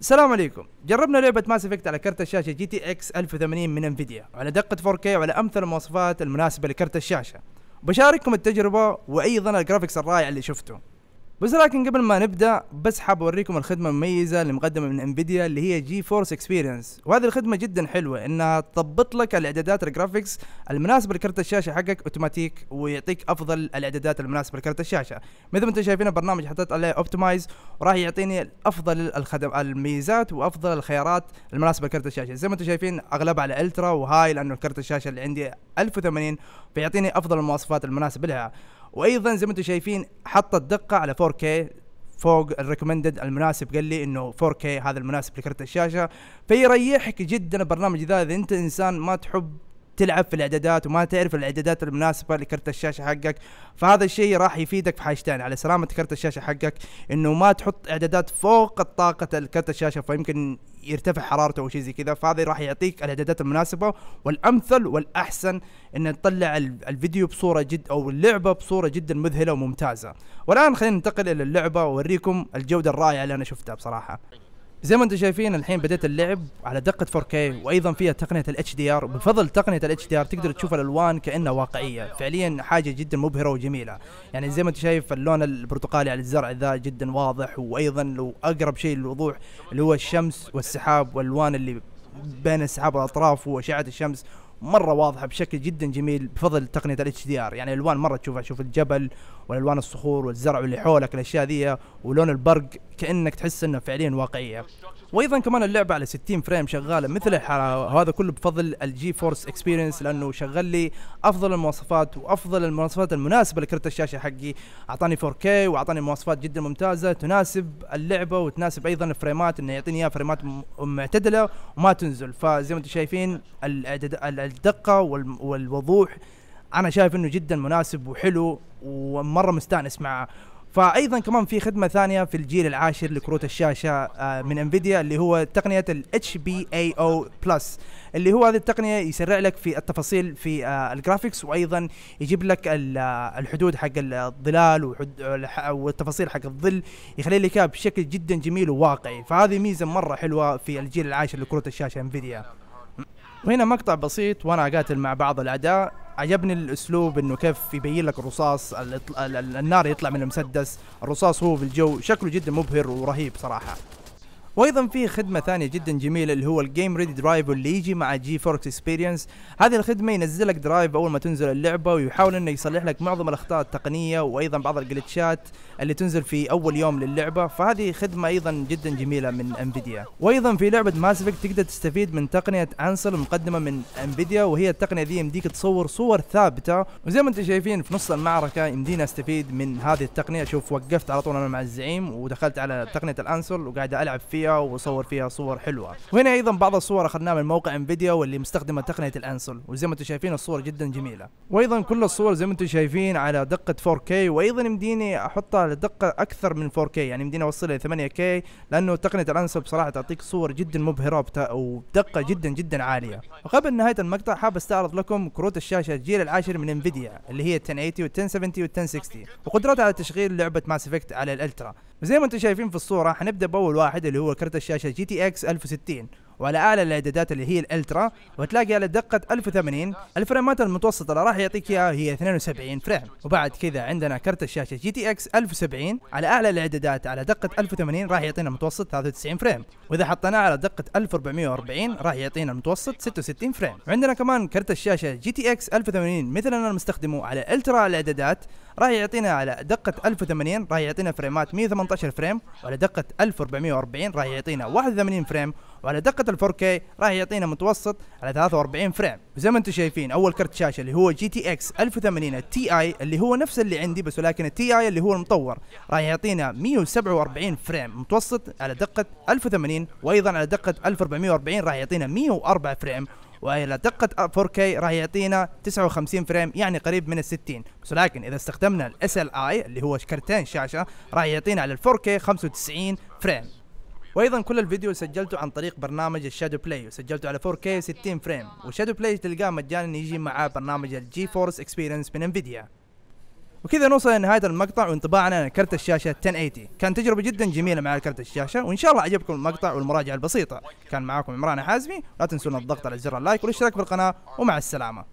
السلام عليكم جربنا لعبة ماس افكت على كرت الشاشة جي تي اكس 1080 من انفيديا وعلي دقه دقة 4K وعلى امثل المواصفات المناسبة لكرت الشاشة بشارككم التجربة وايضا الجرافيكس الرائع اللي شفته بس لكن قبل ما نبدا بس حاب اوريكم الخدمه المميزه اللي مقدمه من انفيديا اللي هي جي فورس اكسبيرينس وهذه الخدمه جدا حلوه انها تضبط لك الاعدادات الجرافيكس المناسبه لكرت الشاشه حقك اوتوماتيك ويعطيك افضل الاعدادات المناسبه لكرت الشاشه مثل ما انتم شايفين البرنامج حطيت عليه اوبتمايز وراح يعطيني افضل الخدم الميزات وافضل الخيارات المناسبه لكرت الشاشه زي ما انتم شايفين اغلبها على الترا وهاي لانه كرت الشاشه اللي عندي 1080 فيعطيني افضل المواصفات المناسبه لها وايضا زي ما انتم شايفين حط الدقه على 4K فوق الريكومندد المناسب قال لي انه 4K هذا المناسب لكرت الشاشه فيريحك جدا البرنامج ذا اذا انت انسان ما تحب تلعب في الاعدادات وما تعرف الاعدادات المناسبه لكرت الشاشه حقك فهذا الشيء راح يفيدك في حاجتين على سلامه كرت الشاشه حقك انه ما تحط اعدادات فوق الطاقه كرت الشاشه فيمكن يرتفع حرارته او شيء زي كذا فهذا راح يعطيك الاعدادات المناسبه والامثل والاحسن ان تطلع الفيديو بصوره جد او اللعبه بصوره جدا مذهله وممتازه والان خلينا ننتقل الى اللعبه واوريكم الجوده الرائعه اللي انا شفتها بصراحه زي ما انتم شايفين الحين بديت اللعب على دقة 4K وايضا فيها تقنية ال HDR بفضل تقنية ال HDR تقدر تشوف الالوان كانها واقعية فعليا حاجة جدا مبهرة وجميلة يعني زي ما انت شايف اللون البرتقالي على الزرع ذا جدا واضح وايضا لو اقرب شيء للوضوح اللي هو الشمس والسحاب والالوان اللي بين السحاب والاطراف واشعة الشمس مره واضحه بشكل جدا جميل بفضل تقنيه الاتش دي ار يعني الالوان مره تشوفها شوف الجبل والالوان الصخور والزرع اللي حولك الاشياء ذي ولون البرق كانك تحس انها فعليا واقعيه وايضا كمان اللعبه على 60 فريم شغاله مثل هذا كله بفضل الجي فورس اكسبيرينس لانه شغل لي افضل المواصفات وافضل المواصفات المناسبه لكرت الشاشه حقي اعطاني 4K واعطاني مواصفات جدا ممتازه تناسب اللعبه وتناسب ايضا الفريمات انه يعطيني اياها فريمات معتدله وما تنزل فزي ما انتم شايفين الاعداد الدقه والوضوح انا شايف انه جدا مناسب وحلو ومره مستانس معه فايضا كمان في خدمه ثانيه في الجيل العاشر لكروت الشاشه آه، من انفيديا اللي هو تقنيه ال HBAO بلس اللي هو هذه التقنيه يسرع لك في التفاصيل في آه، الجرافيكس وايضا يجيب لك آه، الحدود حق الظلال والتفاصيل حق الظل يخلي لك بشكل جدا جميل وواقعي فهذه ميزه مره حلوه في الجيل العاشر لكروت الشاشه انفيديا وهنا مقطع بسيط وانا اقاتل مع بعض الاعداء عجبني الاسلوب انه كيف يبين لك الرصاص النار يطلع من المسدس الرصاص هو في الجو شكله جدا مبهر ورهيب صراحه وايضا في خدمه ثانيه جدا جميله اللي هو الجيم ريدي درايف اللي يجي مع جي فوركس اكسبيرينس هذه الخدمه ينزل لك درايف اول ما تنزل اللعبه ويحاول انه يصلح لك معظم الاخطاء التقنيه وايضا بعض الجلتشات اللي تنزل في اول يوم للعبه فهذه خدمه ايضا جدا جميله من انفيديا وايضا في لعبه ماسفك تقدر تستفيد من تقنيه انسل مقدمه من انفيديا وهي التقنيه دي يمديك تصور صور ثابته وزي ما انتم شايفين في نص المعركه يمدينا استفيد من هذه التقنيه شوف وقفت على طول انا مع الزعيم ودخلت على تقنيه الانسل وقاعد العب فيها فيها وصور فيها صور حلوه وهنا ايضا بعض الصور اخذناها من موقع انفيديا واللي مستخدمه تقنيه الانسل وزي ما انتم شايفين الصور جدا جميله وايضا كل الصور زي ما انتم شايفين على دقه 4K وايضا يمديني احطها لدقه اكثر من 4K يعني يمديني اوصلها ل 8K لانه تقنيه الانسل بصراحه تعطيك صور جدا مبهره وبدقه جدا جدا عاليه وقبل نهايه المقطع حاب استعرض لكم كروت الشاشه الجيل العاشر من انفيديا اللي هي 1080 و 1070 و 1060 وقدرتها على تشغيل لعبه ماس افكت على الالترا زي ما انتم شايفين في الصوره حنبدا باول واحد اللي هو كرت الشاشه جي تي اكس 1060 وعلى اعلى الاعدادات اللي هي الالترا وتلاقي على دقه 1080 الفريمات المتوسطه اللي راح يعطيك اياها هي 72 فريم وبعد كذا عندنا كرت الشاشه جي تي اكس 1070 على اعلى الاعدادات على دقه 1080 راح يعطينا متوسط 93 فريم واذا حطيناه على دقه 1440 راح يعطينا المتوسط 66 فريم وعندنا كمان كرت الشاشه جي تي اكس 1080 مثل انا مستخدمه على الترا الاعدادات راح يعطينا على دقة 1080 راح يعطينا فريمات 118 فريم وعلى دقة 1440 راح يعطينا 81 فريم وعلى دقه ال 4K راح يعطينا متوسط على 43 فريم وزي ما انتم شايفين اول كرت شاشه اللي هو جي تي اكس 1080 تي اي اللي هو نفس اللي عندي بس ولكن التي اي اللي هو المطور راح يعطينا 147 فريم متوسط على دقه 1080 وايضا على دقه 1440 راح يعطينا 104 فريم والى دقه 4K راح يعطينا 59 فريم يعني قريب من ال 60 بس لكن اذا استخدمنا ال SLI اللي هو كرتين شاشه راح يعطينا على ال 4K 95 فريم وايضا كل الفيديو سجلته عن طريق برنامج الشادو بلاي وسجلته على 4K 60 فريم والشادو بلاي تلقاه مجانا يجي مع برنامج الجي فورس اكسبيرينس من انفيديا وكذا نوصل لنهاية المقطع وانطباعنا عن كرت الشاشة 1080 كان تجربة جدا جميلة مع كرت الشاشة وان شاء الله عجبكم المقطع والمراجعة البسيطة كان معاكم عمران حازمي لا تنسون الضغط على زر اللايك والاشتراك في القناة ومع السلامة